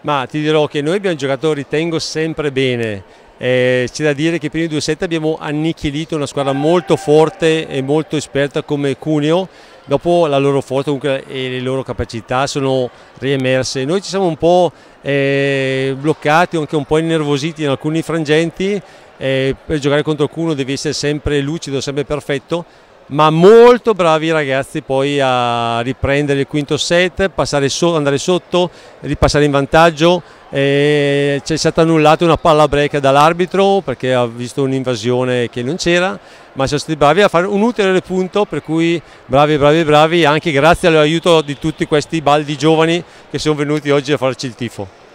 Ma ti dirò che noi abbiamo giocato, ritengo, sempre bene. Eh, c'è da dire che i primi due set abbiamo annichilito una squadra molto forte e molto esperta come Cuneo. Dopo la loro forza comunque, e le loro capacità sono riemerse. Noi ci siamo un po' eh, bloccati, anche un po' innervositi in alcuni frangenti. Eh, per giocare contro Cuneo devi essere sempre lucido, sempre perfetto ma molto bravi ragazzi poi a riprendere il quinto set, so andare sotto, ripassare in vantaggio. C'è stata annullata una palla break dall'arbitro perché ha visto un'invasione che non c'era, ma siamo stati bravi a fare un ulteriore punto, per cui bravi, bravi, bravi, anche grazie all'aiuto di tutti questi baldi giovani che sono venuti oggi a farci il tifo.